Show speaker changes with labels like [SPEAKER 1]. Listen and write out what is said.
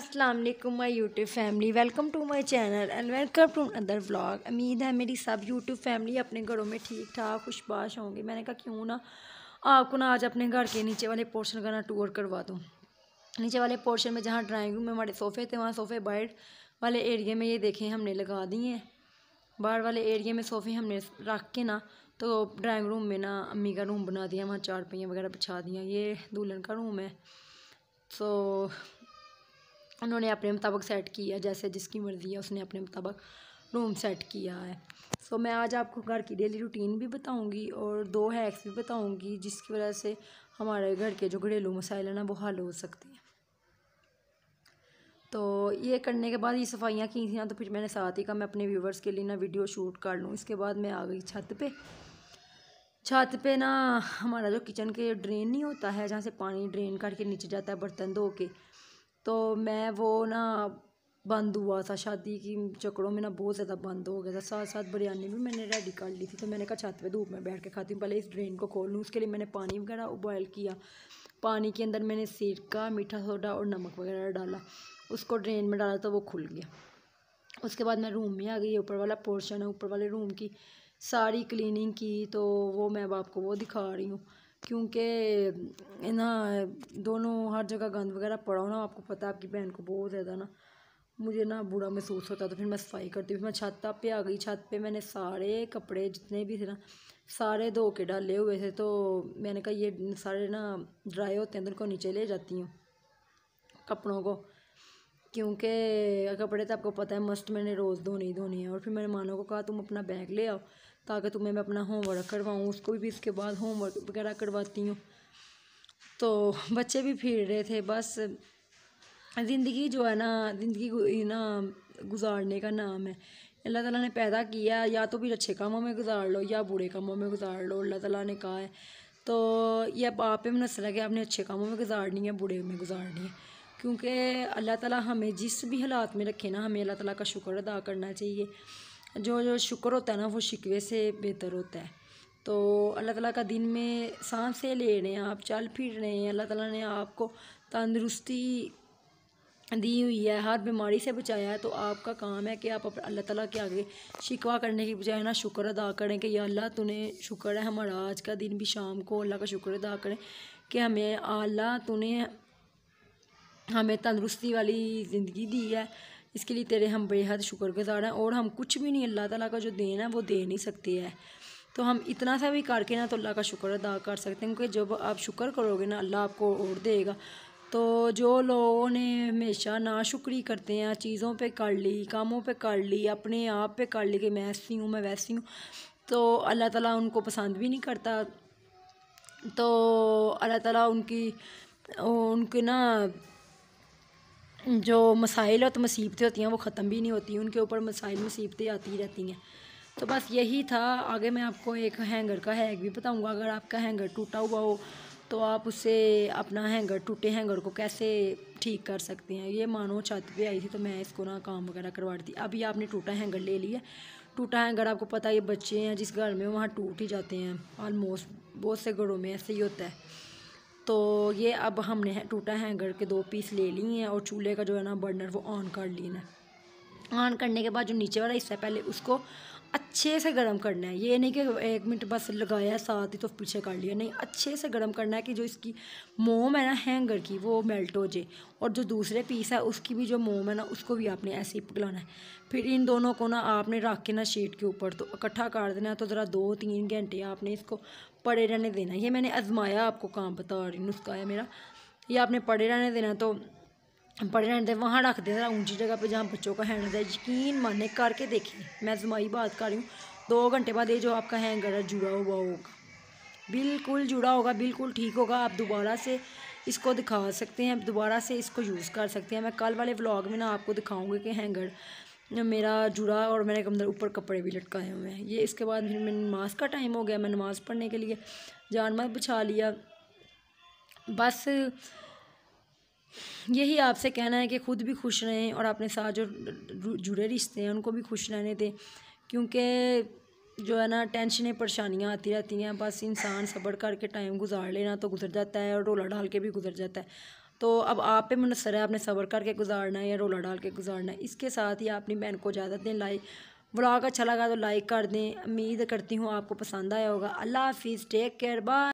[SPEAKER 1] अस्सलाम वालेकुम my YouTube family welcome to my channel and welcome to other vlog उम्मीद है मेरी सब यूट्यूब फैमिली अपने घरों में ठीक ठाक खुशबाश होंगी मैंने कहा क्यों ना आपको ना आज अपने घर के नीचे वाले पोर्शन का ना टूर करवा दूँ नीचे वाले पोर्शन में जहाँ ड्राइंग रूम में हमारे सोफ़े थे वहाँ सोफ़े बाइट वाले एरिए में ये देखें हमने लगा दिए हैं बाहर वाले एरिए में सोफ़े हमने रख के ना तो ड्राइंग रूम में ना अम्मी का रूम बना दिया वहाँ चार पहियाँ वगैरह बिछा दिया ये दुल्हन का रूम है तो उन्होंने अपने मुताबिक सेट किया जैसे जिसकी मर्ज़ी है उसने अपने मुताबिक रूम सेट किया है सो so, मैं आज आपको घर की डेली रूटीन भी बताऊंगी और दो हैक्स भी बताऊंगी जिसकी वजह से हमारे घर के जो घरेलू मसाइल हैं ना वो हल हो सकते हैं तो ये करने के बाद ये सफाइयाँ की थी ना तो फिर मैंने साथ ही कहा मैं अपने व्यूवर्स के लिए ना वीडियो शूट कर लूँ इसके बाद मैं आ गई छत पे छत पे ना हमारा जो किचन के ड्रेन नहीं होता है जहाँ से पानी ड्रेन करके नीचे जाता है बर्तन धो के तो मैं वो ना बंद हुआ था शादी की चक्करों में ना बहुत ज़्यादा बंद हो गया था साथ साथ बिरयानी भी मैंने रेडी कर ली थी तो मैंने कहा छत पे धूप में बैठ के खाती हूँ पहले इस ड्रेन को खोल लूँ उसके लिए मैंने पानी वगैरह उबॉयल किया पानी के अंदर मैंने सिरका मीठा सोडा और नमक वगैरह डाला उसको ड्रेन में डाला तो वो खुल गया उसके बाद मैं रूम में आ गई ऊपर वाला पोर्शन है ऊपर वाले रूम की सारी क्लीनिंग की तो वो मैं अब आपको वो दिखा रही हूँ क्योंकि ना दोनों हर जगह गंद वगैरह पड़ा हो ना आपको पता है आपकी बहन को बहुत ज़्यादा ना मुझे ना बुरा महसूस होता तो फिर मैं सफाई करती फिर मैं छत पे आ गई छत पे मैंने सारे कपड़े जितने भी थे ना सारे धो के डाले हुए थे तो मैंने कहा ये सारे ना ड्राई होते हैं तो उनको नीचे ले जाती हूँ कपड़ों को क्योंकि कपड़े तो आपको पता है मस्ट मैंने रोज़ धोने ही धोने हैं और फिर मैंने मानो को कहा तुम अपना बैग ले आओ ताकि तुम्हें मैं अपना होमवर्क करवाऊँ उसको भी इसके बाद होमवर्क वगैरह करवाती हूँ तो बच्चे भी फिर रहे थे बस ज़िंदगी जो है ना ज़िंदगी ना गुजारने का नाम है अल्लाह ताला ने पैदा किया या तो फिर अच्छे कामों में गुजार लो या बुरे कामों में गुजार लो अल्लाह ताला ने कहा है तो ये आप पे है कि आपने अच्छे कामों में गुजारनी है बुरे में गुजारनी है क्योंकि अल्लाह ताला हमें जिस भी हालात में रखे ना हमें अल्लाह ताला का शुक्र अदा करना चाहिए जो जो शुक्र होता है ना वो शिकवे से बेहतर होता है तो अल्लाह ताला का दिन में सांसें ले रहे हैं आप चल फिर रहे हैं अल्लाह ताला ने आपको तंदरुस्ती दी हुई है हर बीमारी से बचाया है तो आपका काम है कि आप अल्लाह ताला के आगे शिकवा करने की बजाय ना शुक्र अदा करें कि या अल्लाह तूने शुक्र है हमारा आज का दिन भी शाम को अल्लाह का शुक्र अदा करें कि हमें अल्लाह तूने हमें तंदरुस्ती वाली ज़िंदगी दी है इसके लिए तेरे हम बेहद शुक्रगुजार हैं और हम कुछ भी नहीं अल्लाह ताला का जो देन है वो दे नहीं सकते हैं तो हम इतना सा भी करके ना तो अल्लाह का शुक्र अदा कर सकते हैं क्योंकि जब आप शुक्र करोगे ना अल्लाह आपको और देगा तो जो लोगों ने हमेशा ना शुक्री करते हैं चीज़ों पे कर ली कामों पे कर ली अपने आप पे कर ली कि मैं ऐसी हूँ मैं वैसी हूँ तो अल्लाह ताला उनको पसंद भी नहीं करता तो अल्लाह ताला उनकी उनके ना जो मसाइल और तो मुसीबतें होती हैं वो ख़त्म भी नहीं होती उनके ऊपर मसाइल मुसीबतें आती रहती हैं तो बस यही था आगे मैं आपको एक हैंगर का हैग भी बताऊंगा अगर आपका हैंगर टूटा हुआ हो तो आप उससे अपना हैंगर टूटे हैंगर को कैसे ठीक कर सकते हैं ये मानो छत पे आई थी तो मैं इसको ना काम वगैरह करवा दी अभी आपने टूटा हैंगर ले लिया टूटा हैंगर आपको पता ये बच्चे हैं जिस घर में वहाँ टूट ही जाते हैं ऑलमोस्ट बहुत से घरों में ऐसे ही होता है तो ये अब हमने है, टूटा हैंगर के दो पीस ले लिए हैं और चूल्हे का जो है ना बर्नर वो ऑन कर लिए है ऑन करने के बाद जो नीचे वाला हिस्सा पहले उसको अच्छे से गर्म करना है ये नहीं कि एक मिनट बस लगाया साथ ही तो पीछे कर लिया नहीं अच्छे से गर्म करना है कि जो इसकी मोम है ना हैंगर की वो मेल्ट हो जाए और जो दूसरे पीस है उसकी भी जो मोम है ना उसको भी आपने ऐसे ही पकलाना है फिर इन दोनों को ना आपने रख के ना शीट के ऊपर तो इकट्ठा कर देना तो ज़रा दो तीन घंटे आपने इसको पड़े रहने देना ये मैंने आजमाया आपको काम बता रही नुस्खा है मेरा ये आपने पड़े रहने देना तो पड़े रहने वहाँ रख दें ऊंची जगह पर जहाँ बच्चों का हैंड है यकीन माने करके देखिए मैं जुमाई बात कर रही हूँ दो घंटे बाद ये जो आपका हैंगर है जुड़ा हुआ होगा बिल्कुल जुड़ा होगा बिल्कुल ठीक होगा आप दोबारा से इसको दिखा सकते हैं दोबारा से इसको यूज़ कर सकते हैं मैं कल वाले ब्लॉग में ना आपको दिखाऊँगी कि हैंगर मेरा जुड़ा और मैंने अंदर ऊपर कपड़े भी लटकाए हुए हैं ये इसके बाद फिर मैं नमाज़ का टाइम हो गया मैं नमाज़ पढ़ने के लिए जानमत बिछा लिया बस यही आपसे कहना है कि खुद भी खुश रहें और अपने साथ जो जुड़े रिश्ते हैं उनको भी खुश रहने दें क्योंकि जो है ना टेंशनें परेशानियाँ आती रहती हैं बस इंसान सबर करके टाइम गुजार लेना तो गुजर जाता है और रोला डाल के भी गुजर जाता है तो अब आप पे मुनसर है आपने सबर करके गुजारना है या रोला डाल के गुजारना है इसके साथ ही अपनी बहन को इजाज़त दें लाइक ब्लॉग अच्छा लगा तो लाइक कर दें उम्मीद करती हूँ आपको पसंद आया होगा अल्लाह हाफिज़ टेक केयर बाय